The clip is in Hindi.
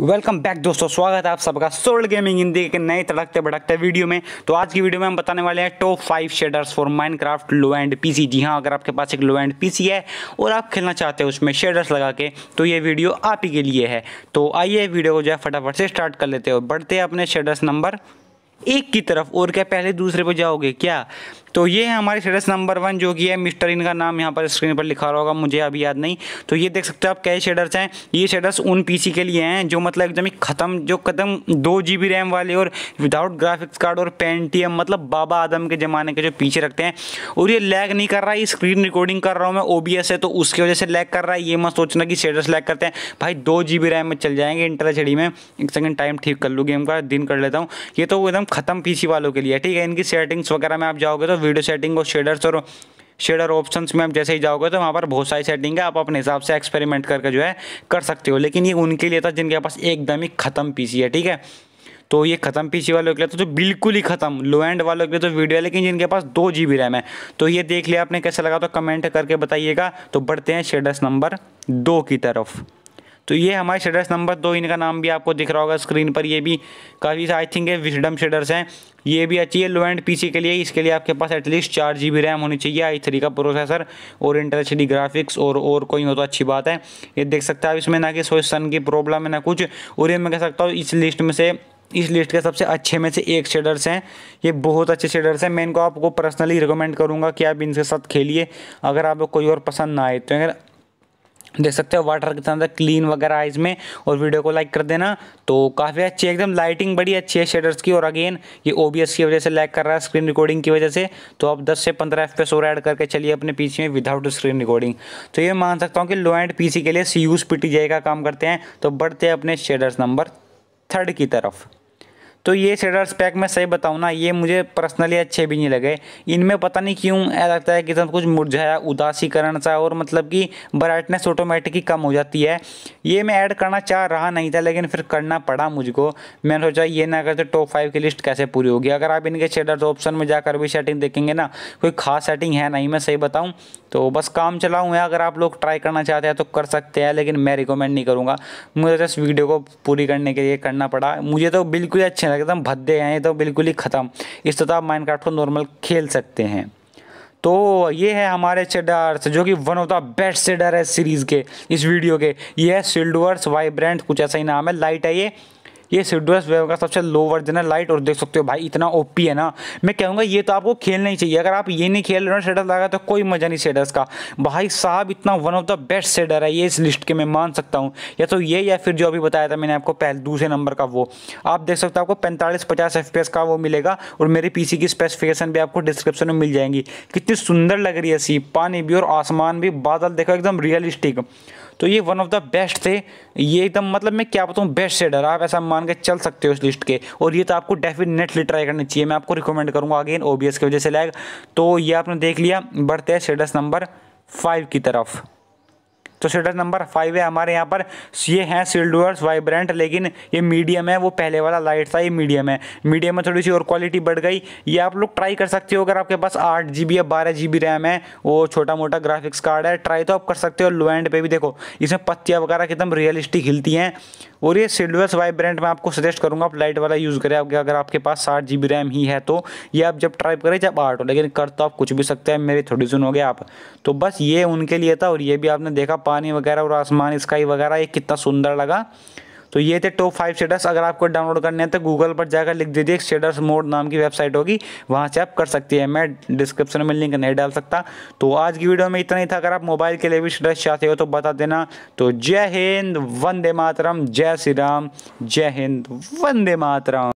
वेलकम बैक दोस्तों स्वागत है आप सबका सोल्ड गेमिंग हिंदी के नए तड़कते भड़कते वीडियो में तो आज की वीडियो में हम बताने वाले हैं top five shaders for Minecraft low end PC जी हाँ अगर आपके पास एक लो एंड पीसी है और आप खेलना चाहते हो उसमें शेडर्स लगा के तो ये वीडियो आप ही के लिए है तो आइए वीडियो को जो है फटाफट से स्टार्ट कर लेते हो बढ़ते हैं अपने शेडर्स नंबर एक की तरफ और क्या पहले दूसरे पर जाओगे क्या तो ये है हमारे स्टेटस नंबर वन जो कि है मिस्टर इनका नाम यहाँ पर स्क्रीन पर लिखा रहा होगा मुझे अभी याद नहीं तो ये देख सकते हो आप कई शेडर्स हैं ये शेडर्स उन पीसी के लिए हैं जो मतलब एकदम ही ख़त्म जो कदम दो जी बी रैम वाले और विदाउट ग्राफिक्स कार्ड और पेंटीएम मतलब बाबा आदम के ज़माने के जो पीछे रखते हैं और ये लैग नहीं कर रहा है स्क्रीन रिकॉर्डिंग कर रहा हूँ मैं ओ है तो उसकी वजह से लैग कर रहा है ये मत सोचना कि शेडर्स लैग करते हैं भाई दो जी रैम में चल जाएंगे इंटर एच में एक सेकेंड टाइम ठीक कर लूँ गेम का दिन कर लेता हूँ ये तो एकदम ख़त्म पी वालों के लिए ठीक है इनकी सेटिंग्स वगैरह में आप जाओगे तो वीडियो सेटिंग और शेडर्स और शेडर ऑप्शंस में आप जैसे ही जाओगे तो वहाँ पर बहुत सारी सेटिंग है आप अपने हिसाब से एक्सपेरिमेंट करके जो है कर सकते हो लेकिन ये उनके लिए था जिनके पास एकदम ही ख़त्म पी है ठीक है तो ये ख़त्म पीसी वालों के लिए तो जो बिल्कुल ही ख़त्म लो एंड वालों के लिए तो वीडियो है लेकिन जिनके पास दो जी बी रैम है तो ये देख लिया आपने कैसा लगा तो कमेंट करके बताइएगा तो बढ़ते हैं शेडस नंबर दो की तरफ तो ये हमारे शेडर्स नंबर दो इनका नाम भी आपको दिख रहा होगा स्क्रीन पर ये भी काफ़ी आई थिंक ये विजडम शेडर्स हैं ये भी अच्छी है लो एंड पी के लिए इसके लिए आपके पास एटलीस्ट चार जी बी रैम होनी चाहिए आई थ्री का प्रोसेसर और इंटर एच ग्राफिक्स और और कोई हो तो अच्छी बात है ये देख सकते हैं आप इसमें ना कि सोच सन की प्रॉब्लम है ना कुछ और ये मैं कह सकता हूँ इस लिस्ट में से इस लिस्ट के सबसे अच्छे में से एक शेडर्स हैं ये बहुत अच्छे शेडर्स हैं मैं इनको आपको पर्सनली रिकमेंड करूँगा कि आप इनके साथ खेलिए अगर आपको कोई और पसंद ना आए तो अगर देख सकते हो वाटर कितना ज़्यादा क्लीन वगैरह आइज में और वीडियो को लाइक कर देना तो काफ़ी अच्छी एकदम लाइटिंग बड़ी अच्छी है शेडर्स की और अगेन ये ओ की वजह से लैक कर रहा है स्क्रीन रिकॉर्डिंग की वजह से तो आप 10 से 15 एफ पे एड करके चलिए अपने पीछे में विदाउट स्क्रीन रिकॉर्डिंग तो ये मान सकता हूँ कि लो एंड पी के लिए सी यूज़ पी का काम करते हैं तो बढ़ते हैं अपने शेडर्स नंबर थर्ड की तरफ तो ये शेडर्स पैक मैं सही बताऊँ ना ये मुझे पर्सनली अच्छे भी नहीं लगे इनमें पता नहीं क्यों ऐसा लगता है कि सब कुछ मुरझाया उदासीकरण सा और मतलब कि ब्राइटनेस ऑटोमेटिक ही कम हो जाती है ये मैं ऐड करना चाह रहा नहीं था लेकिन फिर करना पड़ा मुझको मैंने सोचा ये ना करते टॉप फाइव की लिस्ट कैसे पूरी होगी अगर आप इनके शेडर्स ऑप्शन में जाकर भी सेटिंग देखेंगे ना कोई खास सेटिंग है नहीं मैं सही बताऊँ तो बस काम चला हुआ है अगर आप लोग ट्राई करना चाहते हैं तो कर सकते हैं लेकिन मैं रिकमेंड नहीं करूँगा मुझे तो इस वीडियो को पूरी करने के लिए करना पड़ा मुझे तो बिल्कुल अच्छे हैं एकदम भद्दे हैं ये तो बिल्कुल ही ख़त्म इस तरह तो आप माइनक्राफ्ट को नॉर्मल खेल सकते हैं तो ये है हमारे चेडर्स जो कि one of the best shader है सीरीज़ के इस वीडियो के ये है सिल्डवर्स वाइब्रेंट कुछ ऐसा ही नाम है लाइट है ये ये सिडोस वेव का सबसे लो वर्जन है लाइट और देख सकते हो भाई इतना ओपी है ना मैं कहूँगा ये तो आपको खेलना ही चाहिए अगर आप ये नहीं खेल रहे हो शेडर लगा तो कोई मज़ा नहीं शेडर्स का भाई साहब इतना one of the best shader है ये इस लिस्ट के मैं मान सकता हूँ या तो ये या फिर जो अभी बताया था मैंने आपको पहले दूसरे नंबर का वो आप देख सकते हो आपको पैंतालीस पचास एफ का वो मिलेगा और मेरे पी की स्पेसिफिकेशन भी आपको डिस्क्रिप्शन में मिल जाएंगी कितनी सुंदर लग रही है सी पानी भी और आसमान भी बादल देखो एकदम रियलिस्टिक तो ये वन ऑफ द बेस्ट थे ये एकदम मतलब मैं क्या बताऊँ बेस्ट सेडर आप ऐसा मान के चल सकते हो उस लिस्ट के और ये तो आपको डेफिनेटली ट्राई करनी चाहिए मैं आपको रिकमेंड करूँगा अगेन ओ की वजह से लैग तो ये आपने देख लिया बढ़ते हैं सेडर्स नंबर फाइव की तरफ तो स्टेटस नंबर फाइव है हमारे यहाँ पर ये हैं सिल्डुअर्स वाइब्रेंट लेकिन ये मीडियम है वो पहले वाला लाइट था ये मीडियम है मीडियम में थोड़ी सी और क्वालिटी बढ़ गई ये आप लोग ट्राई कर सकते हो अगर आपके पास आठ जी या बारह जी रैम है वो छोटा मोटा ग्राफिक्स कार्ड है ट्राई तो आप कर सकते हो लो एंड पे भी देखो इसमें पत्तियाँ वगैरह एकदम रियलिस्टिक हिलती हैं और ये सिल्वर्स वाइब्रेंट मैं आपको सजेस्ट करूँगा आप लाइट वाला यूज़ करें अगर आपके पास साठ जी रैम ही है तो ये आप जब ट्राई करें जब आठ हो लेकिन कर तो आप कुछ भी सकते हैं मेरी थोड़ी सुन हो गया आप तो बस ये उनके लिए था और ये भी आपने देखा पानी वगैरह और आसमान स्काई वगैरह ये कितना सुंदर लगा तो ये थे टॉप फाइव शेडर्स अगर आपको डाउनलोड करने हैं तो गूगल पर जाकर लिख दीजिए शेडर्स मोड नाम की वेबसाइट होगी वहाँ से आप कर सकती है मैं डिस्क्रिप्शन में लिंक नहीं डाल सकता तो आज की वीडियो में इतना ही था अगर आप मोबाइल के लिए भी शेडर्स चाहते हो तो बता देना तो जय हिंद वंदे मातरम जय श्री राम जय हिंद वंदे मातरम